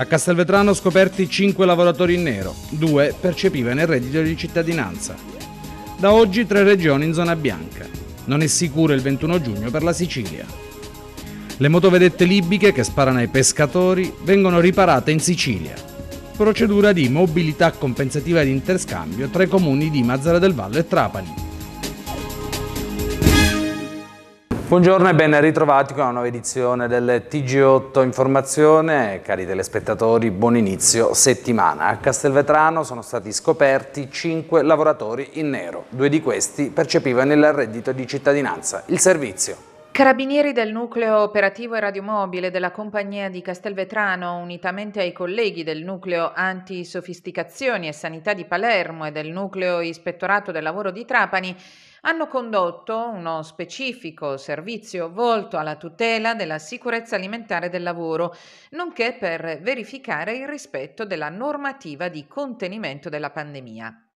A Castelvetrano scoperti 5 lavoratori in nero, 2 percepivano il reddito di cittadinanza. Da oggi 3 regioni in zona bianca. Non è sicuro il 21 giugno per la Sicilia. Le motovedette libiche che sparano ai pescatori vengono riparate in Sicilia. Procedura di mobilità compensativa di interscambio tra i comuni di Mazzara del Vallo e Trapani. Buongiorno e ben ritrovati con una nuova edizione del TG8 Informazione. Cari telespettatori, buon inizio settimana. A Castelvetrano sono stati scoperti 5 lavoratori in nero. Due di questi percepivano il reddito di cittadinanza. Il servizio. Carabinieri del nucleo operativo e radiomobile della compagnia di Castelvetrano, unitamente ai colleghi del nucleo antisofisticazioni e sanità di Palermo e del nucleo ispettorato del lavoro di Trapani, hanno condotto uno specifico servizio volto alla tutela della sicurezza alimentare del lavoro, nonché per verificare il rispetto della normativa di contenimento della pandemia.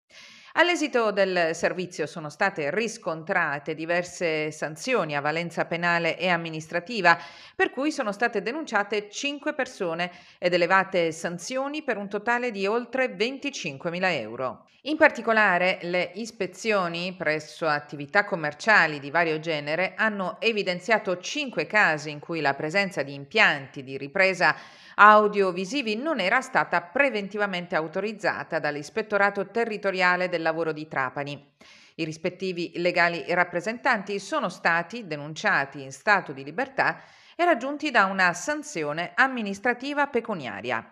All'esito del servizio sono state riscontrate diverse sanzioni a valenza penale e amministrativa, per cui sono state denunciate 5 persone ed elevate sanzioni per un totale di oltre 25.000 euro. In particolare, le ispezioni presso attività commerciali di vario genere hanno evidenziato 5 casi in cui la presenza di impianti di ripresa audiovisivi non era stata preventivamente autorizzata dall'Ispettorato Territoriale del Lavoro di Trapani. I rispettivi legali rappresentanti sono stati denunciati in stato di libertà e raggiunti da una sanzione amministrativa pecuniaria.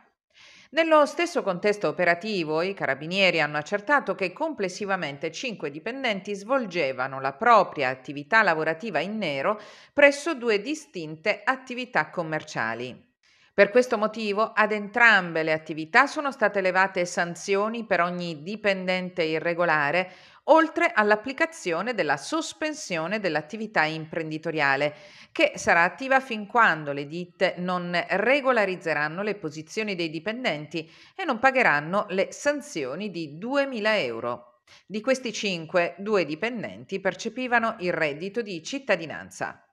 Nello stesso contesto operativo, i carabinieri hanno accertato che complessivamente cinque dipendenti svolgevano la propria attività lavorativa in nero presso due distinte attività commerciali. Per questo motivo ad entrambe le attività sono state elevate sanzioni per ogni dipendente irregolare, oltre all'applicazione della sospensione dell'attività imprenditoriale, che sarà attiva fin quando le ditte non regolarizzeranno le posizioni dei dipendenti e non pagheranno le sanzioni di 2.000 euro. Di questi 5, due dipendenti percepivano il reddito di cittadinanza.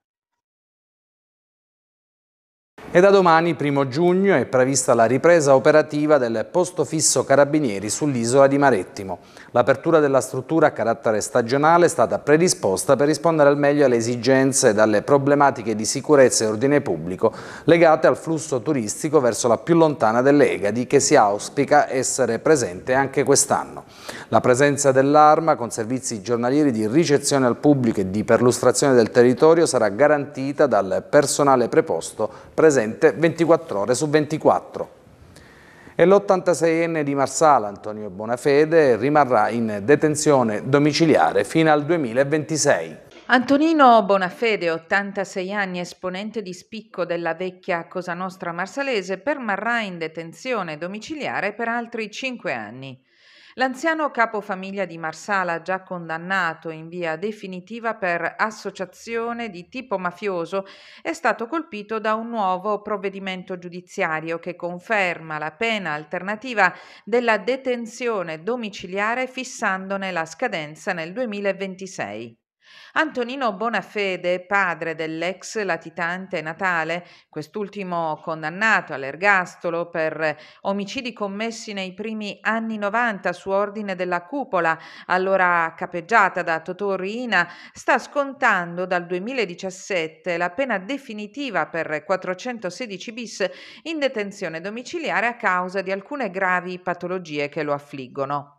E da domani, primo giugno, è prevista la ripresa operativa del posto fisso carabinieri sull'isola di Marettimo. L'apertura della struttura a carattere stagionale è stata predisposta per rispondere al meglio alle esigenze dalle problematiche di sicurezza e ordine pubblico legate al flusso turistico verso la più lontana delle Egadi che si auspica essere presente anche quest'anno. La presenza dell'Arma con servizi giornalieri di ricezione al pubblico e di perlustrazione del territorio sarà garantita dal personale preposto presente presente 24 ore su 24. E l'86enne di Marsala, Antonio Bonafede, rimarrà in detenzione domiciliare fino al 2026. Antonino Bonafede, 86 anni, esponente di spicco della vecchia Cosa Nostra marsalese, permarrà in detenzione domiciliare per altri 5 anni. L'anziano capofamiglia di Marsala, già condannato in via definitiva per associazione di tipo mafioso, è stato colpito da un nuovo provvedimento giudiziario che conferma la pena alternativa della detenzione domiciliare fissandone la scadenza nel 2026. Antonino Bonafede, padre dell'ex latitante Natale, quest'ultimo condannato all'ergastolo per omicidi commessi nei primi anni 90 su ordine della cupola, allora capeggiata da Totò Riina, sta scontando dal 2017 la pena definitiva per 416 bis in detenzione domiciliare a causa di alcune gravi patologie che lo affliggono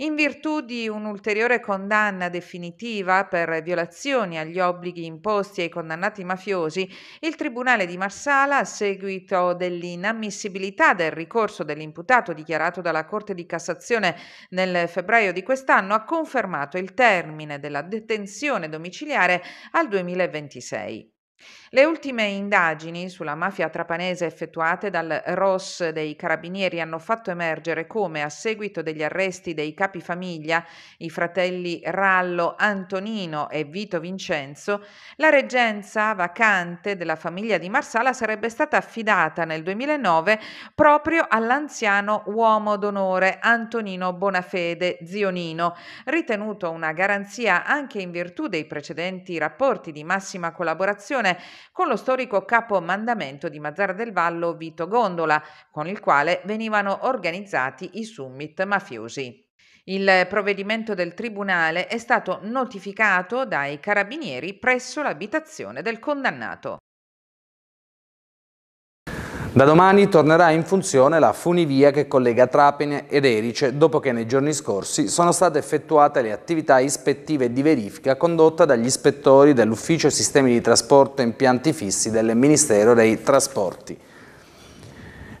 in virtù di un'ulteriore condanna definitiva per violazioni agli obblighi imposti ai condannati mafiosi, il Tribunale di Marsala, a seguito dell'inammissibilità del ricorso dell'imputato dichiarato dalla Corte di Cassazione nel febbraio di quest'anno, ha confermato il termine della detenzione domiciliare al 2026. Le ultime indagini sulla mafia trapanese effettuate dal ROS dei Carabinieri hanno fatto emergere come, a seguito degli arresti dei capi famiglia, i fratelli Rallo, Antonino e Vito Vincenzo, la reggenza vacante della famiglia di Marsala sarebbe stata affidata nel 2009 proprio all'anziano uomo d'onore Antonino Bonafede zio Nino, ritenuto una garanzia anche in virtù dei precedenti rapporti di massima collaborazione discussione con lo storico capo mandamento di Mazzara del Vallo Vito Gondola, con il quale venivano organizzati i summit mafiosi. Il provvedimento del tribunale è stato notificato dai carabinieri presso l'abitazione del condannato. Da domani tornerà in funzione la funivia che collega Trapene ed Erice dopo che nei giorni scorsi sono state effettuate le attività ispettive di verifica condotta dagli ispettori dell'Ufficio Sistemi di Trasporto e Impianti Fissi del Ministero dei Trasporti.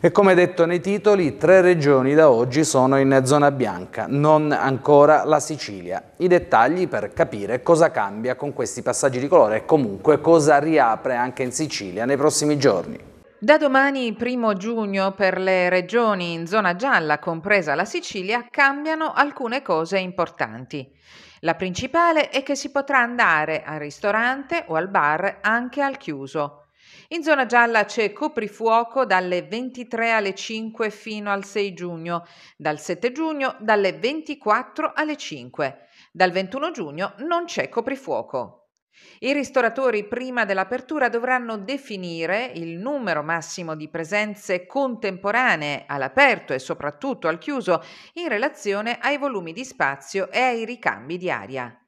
E come detto nei titoli, tre regioni da oggi sono in zona bianca, non ancora la Sicilia. I dettagli per capire cosa cambia con questi passaggi di colore e comunque cosa riapre anche in Sicilia nei prossimi giorni. Da domani, primo giugno, per le regioni in zona gialla, compresa la Sicilia, cambiano alcune cose importanti. La principale è che si potrà andare al ristorante o al bar anche al chiuso. In zona gialla c'è coprifuoco dalle 23 alle 5 fino al 6 giugno, dal 7 giugno dalle 24 alle 5. Dal 21 giugno non c'è coprifuoco. I ristoratori prima dell'apertura dovranno definire il numero massimo di presenze contemporanee all'aperto e soprattutto al chiuso in relazione ai volumi di spazio e ai ricambi di aria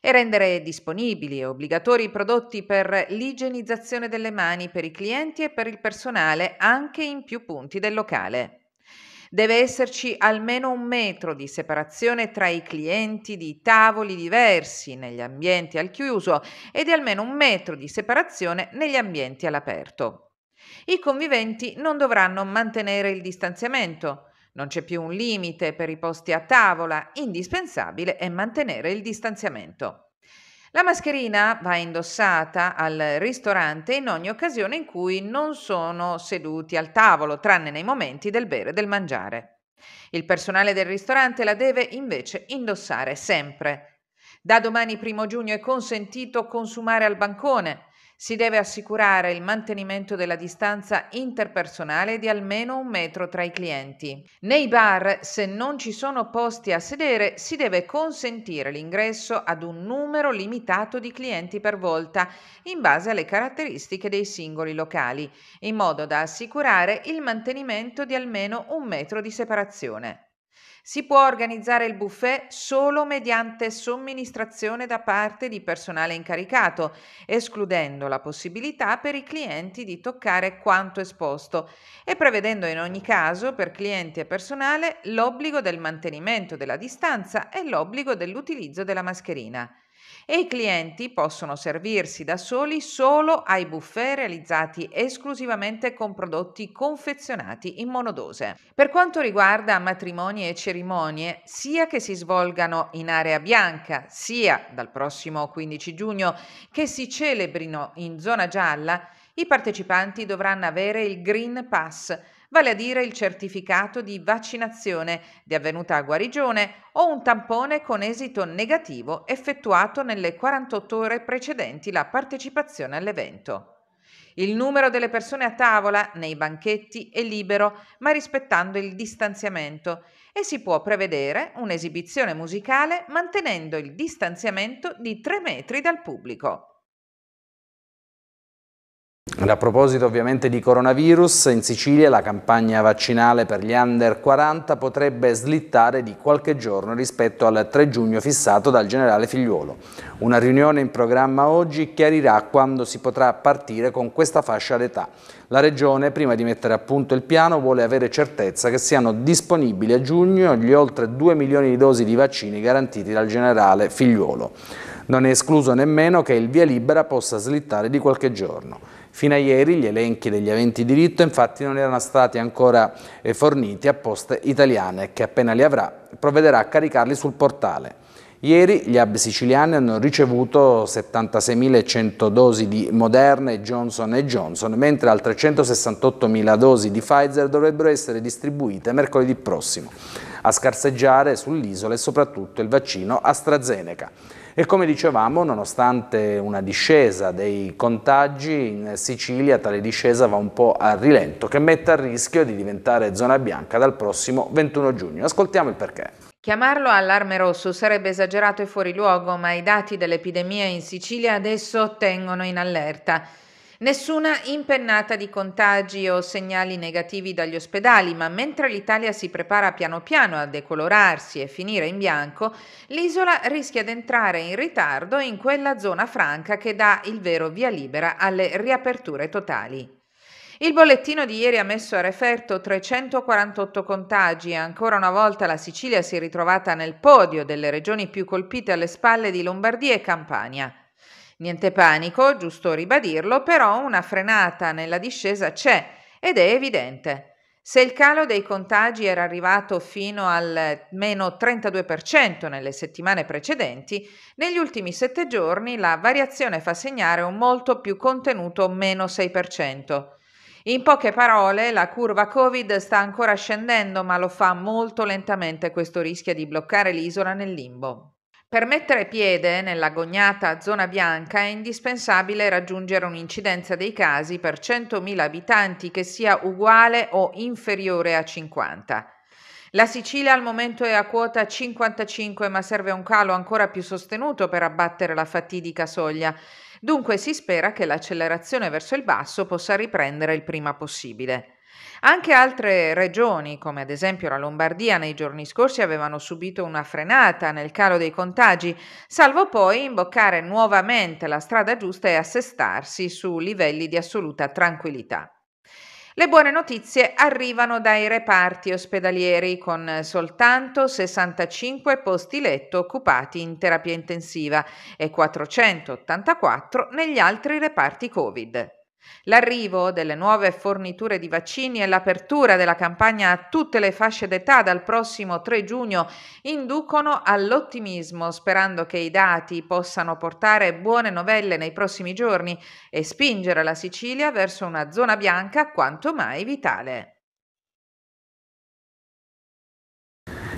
e rendere disponibili e obbligatori i prodotti per l'igienizzazione delle mani per i clienti e per il personale anche in più punti del locale. Deve esserci almeno un metro di separazione tra i clienti di tavoli diversi negli ambienti al chiuso e di almeno un metro di separazione negli ambienti all'aperto. I conviventi non dovranno mantenere il distanziamento. Non c'è più un limite per i posti a tavola, indispensabile è mantenere il distanziamento. La mascherina va indossata al ristorante in ogni occasione in cui non sono seduti al tavolo, tranne nei momenti del bere e del mangiare. Il personale del ristorante la deve invece indossare sempre. Da domani 1 giugno è consentito consumare al bancone, si deve assicurare il mantenimento della distanza interpersonale di almeno un metro tra i clienti. Nei bar, se non ci sono posti a sedere, si deve consentire l'ingresso ad un numero limitato di clienti per volta, in base alle caratteristiche dei singoli locali, in modo da assicurare il mantenimento di almeno un metro di separazione. Si può organizzare il buffet solo mediante somministrazione da parte di personale incaricato, escludendo la possibilità per i clienti di toccare quanto esposto e prevedendo in ogni caso per clienti e personale l'obbligo del mantenimento della distanza e l'obbligo dell'utilizzo della mascherina e i clienti possono servirsi da soli solo ai buffet realizzati esclusivamente con prodotti confezionati in monodose. Per quanto riguarda matrimoni e cerimonie, sia che si svolgano in area bianca, sia dal prossimo 15 giugno che si celebrino in zona gialla, i partecipanti dovranno avere il Green Pass vale a dire il certificato di vaccinazione di avvenuta guarigione o un tampone con esito negativo effettuato nelle 48 ore precedenti la partecipazione all'evento. Il numero delle persone a tavola nei banchetti è libero, ma rispettando il distanziamento e si può prevedere un'esibizione musicale mantenendo il distanziamento di 3 metri dal pubblico. A proposito ovviamente di coronavirus, in Sicilia la campagna vaccinale per gli under 40 potrebbe slittare di qualche giorno rispetto al 3 giugno fissato dal generale Figliuolo. Una riunione in programma oggi chiarirà quando si potrà partire con questa fascia d'età. La Regione, prima di mettere a punto il piano, vuole avere certezza che siano disponibili a giugno gli oltre 2 milioni di dosi di vaccini garantiti dal generale Figliuolo. Non è escluso nemmeno che il via libera possa slittare di qualche giorno. Fino a ieri gli elenchi degli aventi diritto infatti non erano stati ancora eh, forniti a Poste Italiane che appena li avrà provvederà a caricarli sul portale. Ieri gli hub siciliani hanno ricevuto 76.100 dosi di Moderna e Johnson Johnson, mentre altre 168.000 dosi di Pfizer dovrebbero essere distribuite mercoledì prossimo. A scarseggiare sull'isola è soprattutto il vaccino AstraZeneca. E come dicevamo, nonostante una discesa dei contagi in Sicilia, tale discesa va un po' a rilento, che mette a rischio di diventare zona bianca dal prossimo 21 giugno. Ascoltiamo il perché. Chiamarlo allarme rosso sarebbe esagerato e fuori luogo, ma i dati dell'epidemia in Sicilia adesso tengono in allerta. Nessuna impennata di contagi o segnali negativi dagli ospedali, ma mentre l'Italia si prepara piano piano a decolorarsi e finire in bianco, l'isola rischia di entrare in ritardo in quella zona franca che dà il vero via libera alle riaperture totali. Il bollettino di ieri ha messo a referto 348 contagi e ancora una volta la Sicilia si è ritrovata nel podio delle regioni più colpite alle spalle di Lombardia e Campania. Niente panico, giusto ribadirlo, però una frenata nella discesa c'è ed è evidente. Se il calo dei contagi era arrivato fino al meno 32% nelle settimane precedenti, negli ultimi sette giorni la variazione fa segnare un molto più contenuto meno 6%. In poche parole, la curva Covid sta ancora scendendo, ma lo fa molto lentamente, questo rischia di bloccare l'isola nel limbo. Per mettere piede nell'agognata zona bianca è indispensabile raggiungere un'incidenza dei casi per 100.000 abitanti che sia uguale o inferiore a 50. La Sicilia al momento è a quota 55, ma serve un calo ancora più sostenuto per abbattere la fatidica soglia. Dunque si spera che l'accelerazione verso il basso possa riprendere il prima possibile. Anche altre regioni, come ad esempio la Lombardia, nei giorni scorsi avevano subito una frenata nel calo dei contagi, salvo poi imboccare nuovamente la strada giusta e assestarsi su livelli di assoluta tranquillità. Le buone notizie arrivano dai reparti ospedalieri con soltanto 65 posti letto occupati in terapia intensiva e 484 negli altri reparti Covid. L'arrivo delle nuove forniture di vaccini e l'apertura della campagna a tutte le fasce d'età dal prossimo 3 giugno inducono all'ottimismo, sperando che i dati possano portare buone novelle nei prossimi giorni e spingere la Sicilia verso una zona bianca quanto mai vitale.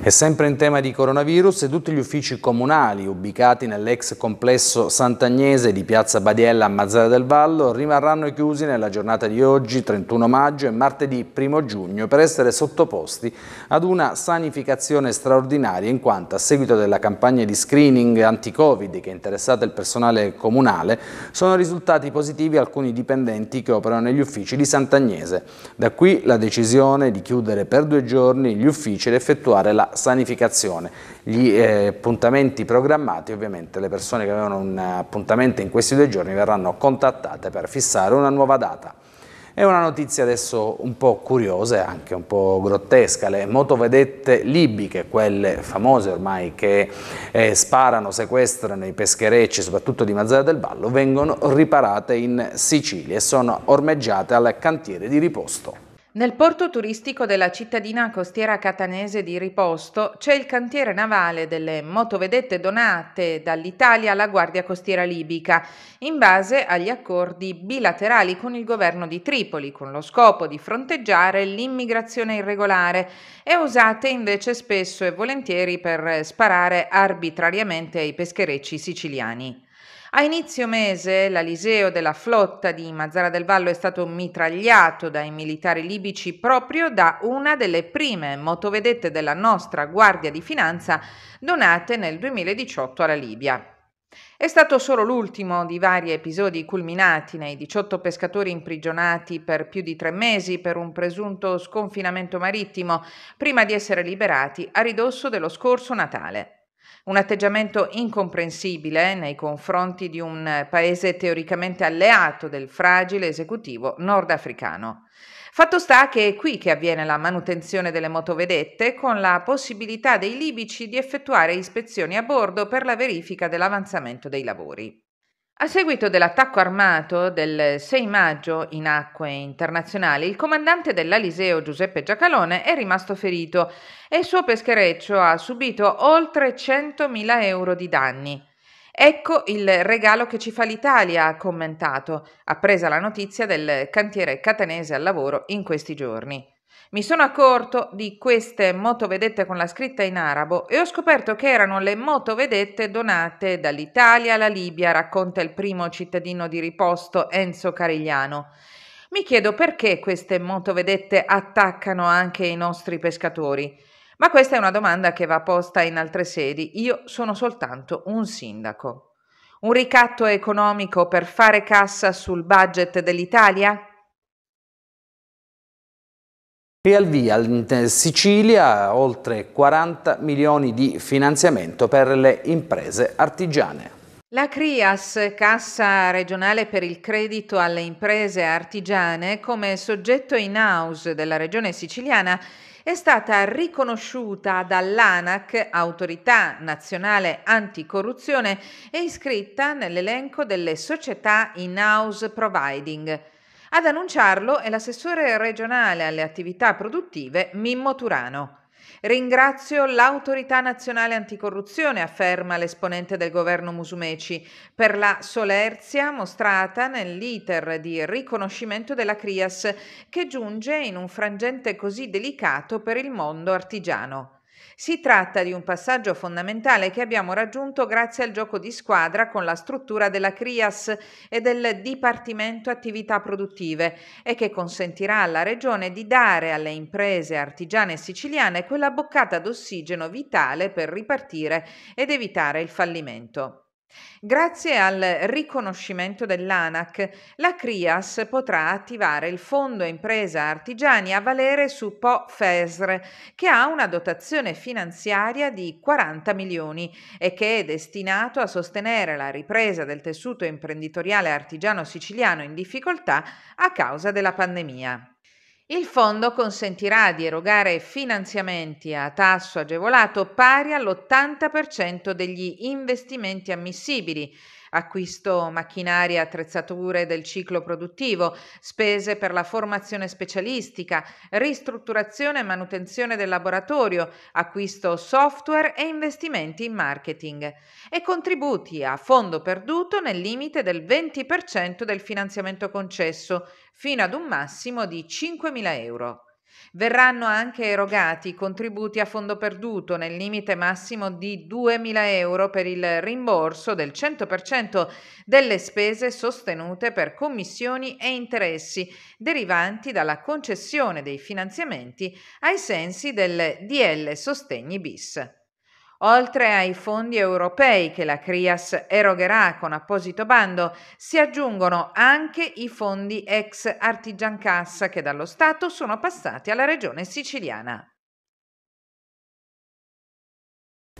E sempre in tema di coronavirus, tutti gli uffici comunali ubicati nell'ex complesso Sant'Agnese di Piazza Badiella a Mazzara del Vallo rimarranno chiusi nella giornata di oggi, 31 maggio e martedì 1 giugno per essere sottoposti ad una sanificazione straordinaria in quanto a seguito della campagna di screening anti-Covid che è interessata il personale comunale sono risultati positivi alcuni dipendenti che operano negli uffici di Sant'Agnese. Da qui la decisione di chiudere per due giorni gli uffici ed effettuare la sanificazione. Gli eh, appuntamenti programmati, ovviamente le persone che avevano un eh, appuntamento in questi due giorni verranno contattate per fissare una nuova data. È una notizia adesso un po' curiosa e anche un po' grottesca, le motovedette libiche, quelle famose ormai che eh, sparano, sequestrano i pescherecci, soprattutto di Mazzara del Vallo, vengono riparate in Sicilia e sono ormeggiate al cantiere di riposto. Nel porto turistico della cittadina costiera catanese di Riposto c'è il cantiere navale delle motovedette donate dall'Italia alla Guardia Costiera Libica, in base agli accordi bilaterali con il governo di Tripoli, con lo scopo di fronteggiare l'immigrazione irregolare e usate invece spesso e volentieri per sparare arbitrariamente ai pescherecci siciliani. A inizio mese l'Aliseo della flotta di Mazzara del Vallo è stato mitragliato dai militari libici proprio da una delle prime motovedette della nostra Guardia di Finanza donate nel 2018 alla Libia. È stato solo l'ultimo di vari episodi culminati nei 18 pescatori imprigionati per più di tre mesi per un presunto sconfinamento marittimo, prima di essere liberati a ridosso dello scorso Natale un atteggiamento incomprensibile nei confronti di un paese teoricamente alleato del fragile esecutivo nordafricano. Fatto sta che è qui che avviene la manutenzione delle motovedette con la possibilità dei libici di effettuare ispezioni a bordo per la verifica dell'avanzamento dei lavori. A seguito dell'attacco armato del 6 maggio in acque internazionali, il comandante dell'Aliseo Giuseppe Giacalone è rimasto ferito e il suo peschereccio ha subito oltre 100.000 euro di danni. Ecco il regalo che ci fa l'Italia, ha commentato, appresa la notizia del cantiere catanese al lavoro in questi giorni. Mi sono accorto di queste motovedette con la scritta in arabo e ho scoperto che erano le motovedette donate dall'Italia alla Libia, racconta il primo cittadino di riposto Enzo Carigliano. Mi chiedo perché queste motovedette attaccano anche i nostri pescatori. Ma questa è una domanda che va posta in altre sedi. Io sono soltanto un sindaco. Un ricatto economico per fare cassa sul budget dell'Italia? E al via in eh, Sicilia oltre 40 milioni di finanziamento per le imprese artigiane. La CRIAS, Cassa regionale per il credito alle imprese artigiane, come soggetto in house della regione siciliana, è stata riconosciuta dall'ANAC, Autorità Nazionale Anticorruzione, e iscritta nell'elenco delle società in house providing. Ad annunciarlo è l'assessore regionale alle attività produttive Mimmo Turano. Ringrazio l'autorità nazionale anticorruzione, afferma l'esponente del governo Musumeci, per la solerzia mostrata nell'iter di riconoscimento della CRIAS che giunge in un frangente così delicato per il mondo artigiano. Si tratta di un passaggio fondamentale che abbiamo raggiunto grazie al gioco di squadra con la struttura della CRIAS e del Dipartimento Attività Produttive e che consentirà alla Regione di dare alle imprese artigiane siciliane quella boccata d'ossigeno vitale per ripartire ed evitare il fallimento. Grazie al riconoscimento dell'ANAC, la CRIAS potrà attivare il Fondo Impresa Artigiani a valere su Po FESR, che ha una dotazione finanziaria di 40 milioni e che è destinato a sostenere la ripresa del tessuto imprenditoriale artigiano siciliano in difficoltà a causa della pandemia. Il fondo consentirà di erogare finanziamenti a tasso agevolato pari all'80% degli investimenti ammissibili acquisto macchinari e attrezzature del ciclo produttivo, spese per la formazione specialistica, ristrutturazione e manutenzione del laboratorio, acquisto software e investimenti in marketing e contributi a fondo perduto nel limite del 20% del finanziamento concesso, fino ad un massimo di 5.000 euro. Verranno anche erogati contributi a fondo perduto nel limite massimo di 2.000 euro per il rimborso del 100% delle spese sostenute per commissioni e interessi derivanti dalla concessione dei finanziamenti ai sensi del DL Sostegni bis. Oltre ai fondi europei che la CRIAS erogherà con apposito bando, si aggiungono anche i fondi ex Artigian Cassa che dallo Stato sono passati alla Regione siciliana.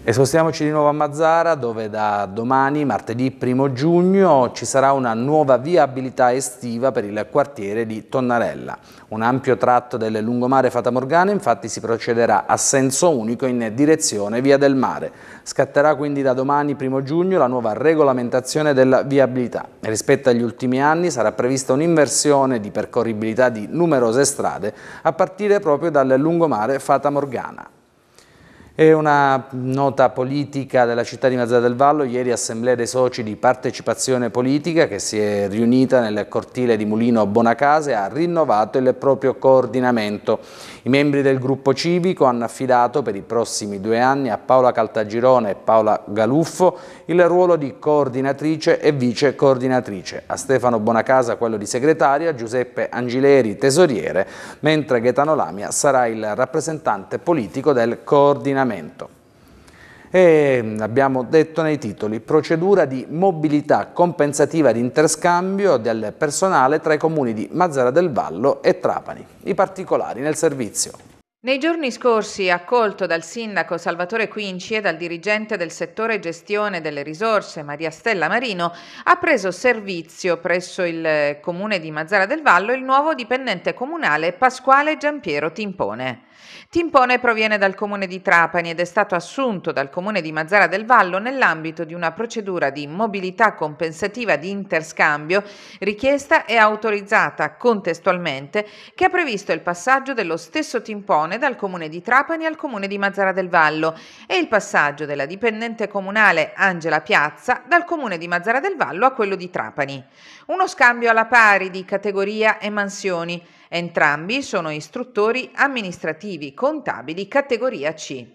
E spostiamoci di nuovo a Mazzara dove da domani, martedì 1 giugno, ci sarà una nuova viabilità estiva per il quartiere di Tonnarella. Un ampio tratto del lungomare Fata Morgana infatti si procederà a senso unico in direzione Via del Mare. Scatterà quindi da domani 1 giugno la nuova regolamentazione della viabilità. Rispetto agli ultimi anni sarà prevista un'inversione di percorribilità di numerose strade a partire proprio dal lungomare Fata Morgana. E una nota politica della città di Mazzara del Vallo, ieri assemblea dei soci di partecipazione politica che si è riunita nel cortile di Mulino Bonacase ha rinnovato il proprio coordinamento. I membri del gruppo civico hanno affidato per i prossimi due anni a Paola Caltagirone e Paola Galuffo il ruolo di coordinatrice e vice coordinatrice, a Stefano Bonacasa quello di segretaria, Giuseppe Angileri tesoriere, mentre Gaetano Lamia sarà il rappresentante politico del coordinamento funzionamento. E abbiamo detto nei titoli, procedura di mobilità compensativa di interscambio del personale tra i comuni di Mazzara del Vallo e Trapani. I particolari nel servizio. Nei giorni scorsi, accolto dal sindaco Salvatore Quinci e dal dirigente del settore gestione delle risorse Maria Stella Marino, ha preso servizio presso il eh, comune di Mazzara del Vallo il nuovo dipendente comunale Pasquale Giampiero Timpone. Timpone proviene dal comune di Trapani ed è stato assunto dal comune di Mazzara del Vallo nell'ambito di una procedura di mobilità compensativa di interscambio richiesta e autorizzata contestualmente che ha previsto il passaggio dello stesso Timpone fusione dal comune di Trapani al comune di Mazzara del Vallo e il passaggio della dipendente comunale Angela Piazza dal comune di Mazzara del Vallo a quello di Trapani. Uno scambio alla pari di categoria e mansioni. Entrambi sono istruttori amministrativi contabili categoria C.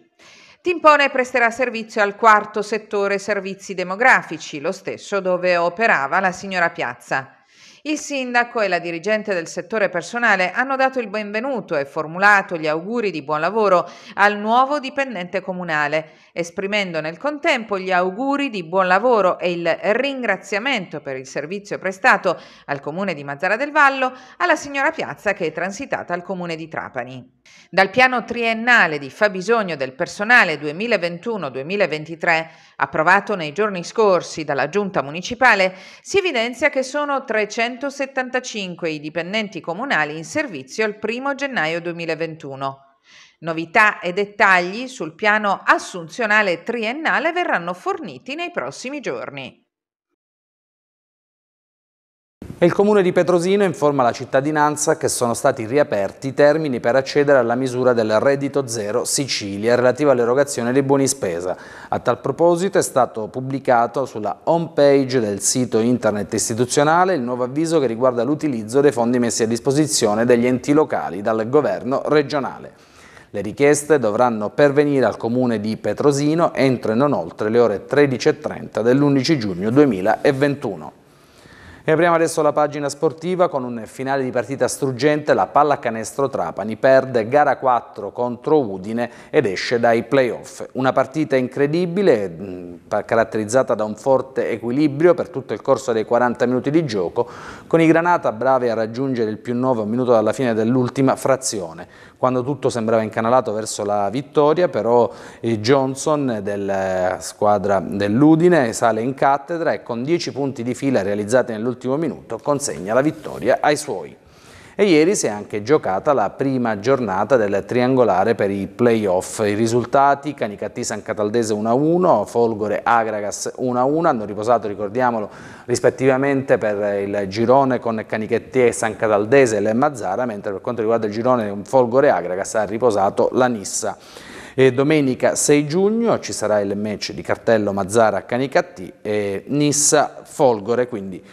Timpone presterà servizio al quarto settore servizi demografici, lo stesso dove operava la signora Piazza. Il sindaco e la dirigente del settore personale hanno dato il benvenuto e formulato gli auguri di buon lavoro al nuovo dipendente comunale, esprimendo nel contempo gli auguri di buon lavoro e il ringraziamento per il servizio prestato al comune di Mazzara del Vallo alla signora Piazza che è transitata al comune di Trapani. Dal piano triennale di fabbisogno del personale 2021-2023, approvato nei giorni scorsi dalla Giunta Municipale, si evidenzia che sono 300 175 i dipendenti comunali in servizio al 1 gennaio 2021. Novità e dettagli sul piano assunzionale triennale verranno forniti nei prossimi giorni. Il comune di Petrosino informa la cittadinanza che sono stati riaperti i termini per accedere alla misura del reddito zero Sicilia relativa all'erogazione dei buoni spesa. A tal proposito è stato pubblicato sulla home page del sito internet istituzionale il nuovo avviso che riguarda l'utilizzo dei fondi messi a disposizione degli enti locali dal governo regionale. Le richieste dovranno pervenire al comune di Petrosino entro e non oltre le ore 13.30 dell'11 giugno 2021. E apriamo adesso la pagina sportiva con un finale di partita struggente, la pallacanestro Trapani perde gara 4 contro Udine ed esce dai playoff. Una partita incredibile, caratterizzata da un forte equilibrio per tutto il corso dei 40 minuti di gioco, con i Granata bravi a raggiungere il più 9 un minuto dalla fine dell'ultima frazione. Quando tutto sembrava incanalato verso la vittoria, però eh, Johnson della eh, squadra dell'Udine sale in cattedra e con 10 punti di fila realizzati nell'ultima all'ultimo minuto consegna la vittoria ai suoi. E ieri si è anche giocata la prima giornata del triangolare per i playoff. I risultati, Canicattì San Cataldese 1-1, Folgore Agragas 1-1, hanno riposato, ricordiamolo, rispettivamente per il girone con Canicattì e San Cataldese e Mazzara, mentre per quanto riguarda il girone Folgore Agragas ha riposato la Nissa. E domenica 6 giugno ci sarà il match di cartello Mazzara-Canicattì e Nissa-Folgore, quindi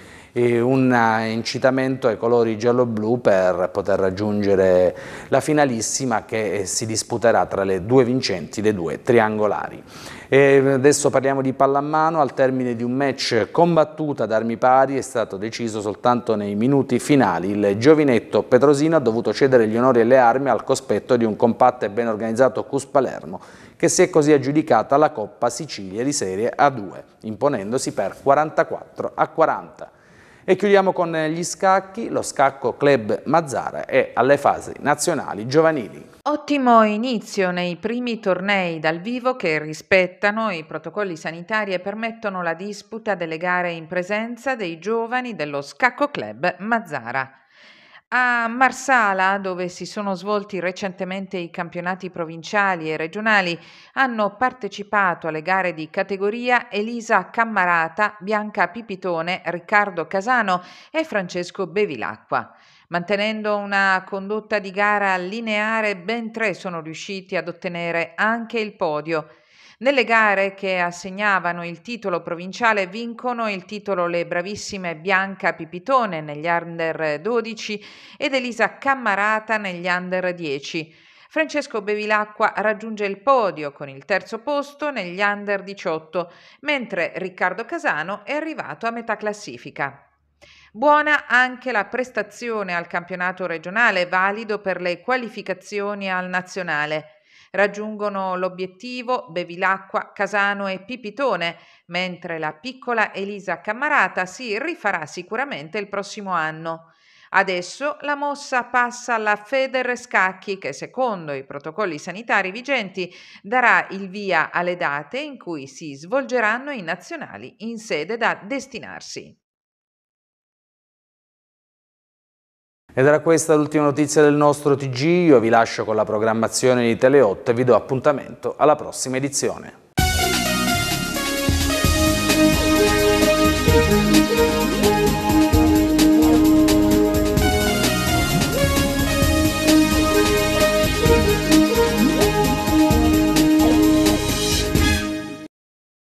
un eh, incitamento ai colori giallo-blu per poter raggiungere la finalissima che eh, si disputerà tra le due vincenti, le due triangolari. E eh, adesso parliamo di pallamano, al termine di un match combattuto ad armi pari è stato deciso soltanto nei minuti finali. Il giovinetto Petrosino ha dovuto cedere gli onori e le armi al cospetto di un compatto e ben organizzato Cus Palermo che si è così aggiudicata la Coppa Sicilia di Serie A2, imponendosi per 44 a 40. E chiudiamo con eh, gli scacchi, lo scacco Club Mazzara è alle fasi nazionali giovanili. Ottimo inizio nei primi tornei dal vivo che rispettano i protocolli sanitari e permettono la disputa delle gare in presenza dei giovani dello Scacco Club Mazzara. A Marsala, dove si sono svolti recentemente i campionati provinciali e regionali, hanno partecipato alle gare di categoria Elisa Cammarata, Bianca Pipitone, Riccardo Casano e Francesco Bevilacqua. Mantenendo una condotta di gara lineare, ben tre sono riusciti ad ottenere anche il podio. Nelle gare che assegnavano il titolo provinciale vincono il titolo le bravissime Bianca Pipitone negli under 12 ed Elisa Cammarata negli under 10. Francesco Bevilacqua raggiunge il podio con il terzo posto negli under 18, mentre Riccardo Casano è arrivato a metà classifica. Buona anche la prestazione al campionato regionale, valido per le qualificazioni al nazionale. Raggiungono l'obiettivo Bevilacqua, Casano e Pipitone, mentre la piccola Elisa Cammarata si rifarà sicuramente il prossimo anno. Adesso la mossa passa alla Feder Scacchi che secondo i protocolli sanitari vigenti darà il via alle date in cui si svolgeranno i nazionali in sede da destinarsi. Ed era questa l'ultima notizia del nostro TG, io vi lascio con la programmazione di Tele8 e vi do appuntamento alla prossima edizione.